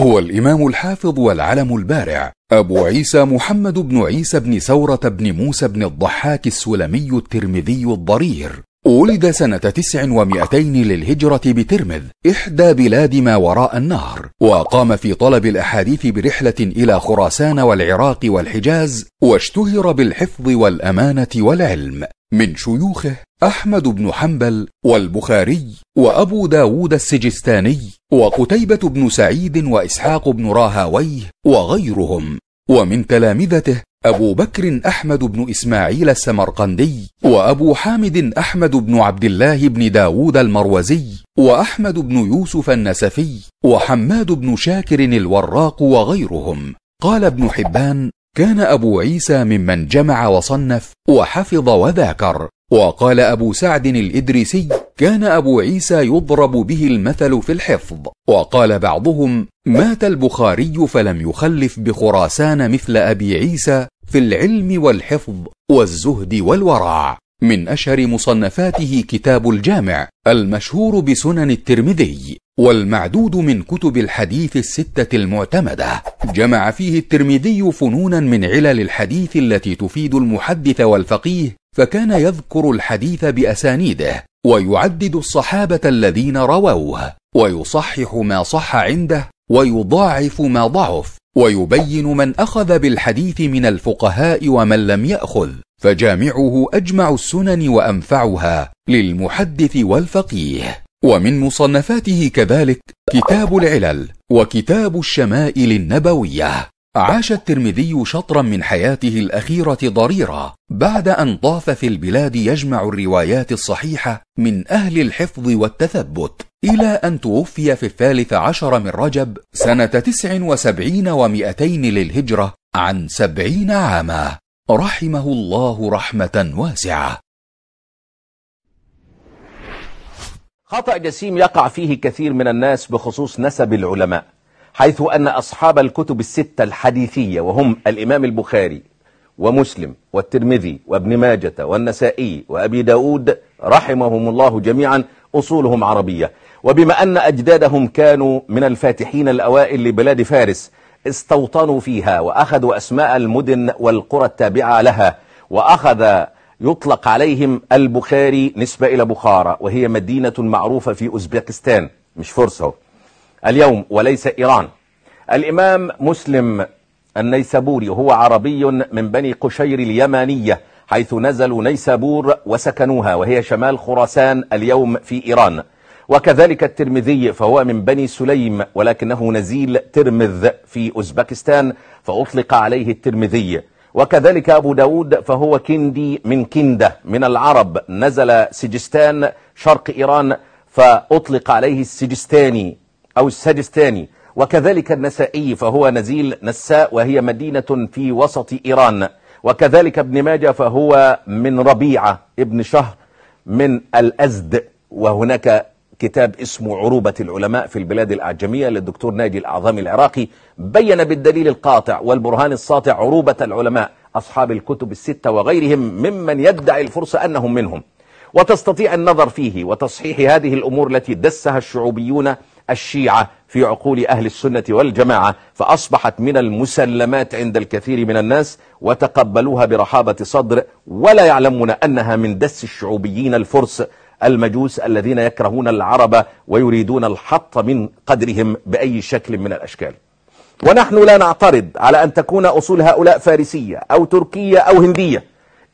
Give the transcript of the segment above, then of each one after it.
هو الإمام الحافظ والعلم البارع أبو عيسى محمد بن عيسى بن ثورة بن موسى بن الضحاك السلمي الترمذي الضرير ولد سنة تسع ومئتين للهجرة بترمذ إحدى بلاد ما وراء النهر وقام في طلب الأحاديث برحلة إلى خراسان والعراق والحجاز واشتهر بالحفظ والأمانة والعلم من شيوخه أحمد بن حنبل والبخاري وأبو داود السجستاني وقتيبة بن سعيد وإسحاق بن راهويه وغيرهم ومن تلامذته أبو بكر أحمد بن إسماعيل السمرقندي وأبو حامد أحمد بن عبد الله بن داود المروزي وأحمد بن يوسف النسفي وحماد بن شاكر الوراق وغيرهم قال ابن حبان كان أبو عيسى ممن جمع وصنف وحفظ وذاكر وقال أبو سعد الإدريسي كان أبو عيسى يضرب به المثل في الحفظ وقال بعضهم مات البخاري فلم يخلف بخراسان مثل أبي عيسى في العلم والحفظ والزهد والورع من أشهر مصنفاته كتاب الجامع المشهور بسنن الترمذي والمعدود من كتب الحديث الستة المعتمدة جمع فيه الترمذي فنونا من علل الحديث التي تفيد المحدث والفقيه فكان يذكر الحديث بأسانيده ويعدد الصحابة الذين رووه ويصحح ما صح عنده ويضاعف ما ضعف ويبين من أخذ بالحديث من الفقهاء ومن لم يأخذ فجامعه أجمع السنن وأنفعها للمحدث والفقيه ومن مصنفاته كذلك كتاب العلل وكتاب الشمائل النبوية عاش الترمذي شطرا من حياته الاخيره ضريرة بعد ان طاف في البلاد يجمع الروايات الصحيحه من اهل الحفظ والتثبت الى ان توفي في الثالث عشر من رجب سنه تسع وسبعين ومئتين للهجره عن سبعين عاما رحمه الله رحمه واسعه خطا جسيم يقع فيه كثير من الناس بخصوص نسب العلماء حيث أن أصحاب الكتب الستة الحديثية وهم الإمام البخاري ومسلم والترمذي وابن ماجة والنسائي وأبي داود رحمهم الله جميعا أصولهم عربية وبما أن أجدادهم كانوا من الفاتحين الأوائل لبلاد فارس استوطنوا فيها وأخذوا أسماء المدن والقرى التابعة لها وأخذ يطلق عليهم البخاري نسبة إلى بخارة وهي مدينة معروفة في أوزبكستان مش فرصة اليوم وليس إيران الإمام مسلم النيسابوري هو عربي من بني قشير اليمانية حيث نزلوا نيسابور وسكنوها وهي شمال خراسان اليوم في إيران وكذلك الترمذي فهو من بني سليم ولكنه نزيل ترمذ في أوزبكستان فأطلق عليه الترمذي وكذلك أبو داود فهو كندي من كندة من العرب نزل سجستان شرق إيران فأطلق عليه السجستاني أو السجستاني وكذلك النسائي فهو نزيل نساء وهي مدينة في وسط إيران وكذلك ابن ماجه فهو من ربيعة ابن شهر من الأزد وهناك كتاب اسمه عروبة العلماء في البلاد الأعجمية للدكتور ناجي الأعظم العراقي بين بالدليل القاطع والبرهان الساطع عروبة العلماء أصحاب الكتب الستة وغيرهم ممن يدعي الفرصة أنهم منهم وتستطيع النظر فيه وتصحيح هذه الأمور التي دسها الشعوبيون الشيعة في عقول أهل السنة والجماعة فأصبحت من المسلمات عند الكثير من الناس وتقبلوها برحابة صدر ولا يعلمون أنها من دس الشعوبيين الفرس المجوس الذين يكرهون العرب ويريدون الحط من قدرهم بأي شكل من الأشكال ونحن لا نعترض على أن تكون أصول هؤلاء فارسية أو تركية أو هندية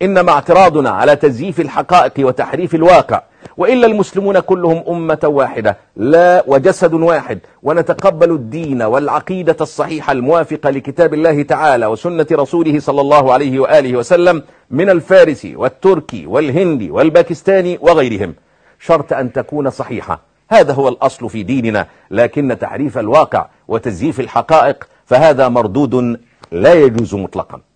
إنما اعتراضنا على تزييف الحقائق وتحريف الواقع وإلا المسلمون كلهم أمة واحدة لا وجسد واحد ونتقبل الدين والعقيدة الصحيحة الموافقة لكتاب الله تعالى وسنة رسوله صلى الله عليه وآله وسلم من الفارسي والتركي والهندي والباكستاني وغيرهم شرط أن تكون صحيحة هذا هو الأصل في ديننا لكن تحريف الواقع وتزييف الحقائق فهذا مردود لا يجوز مطلقا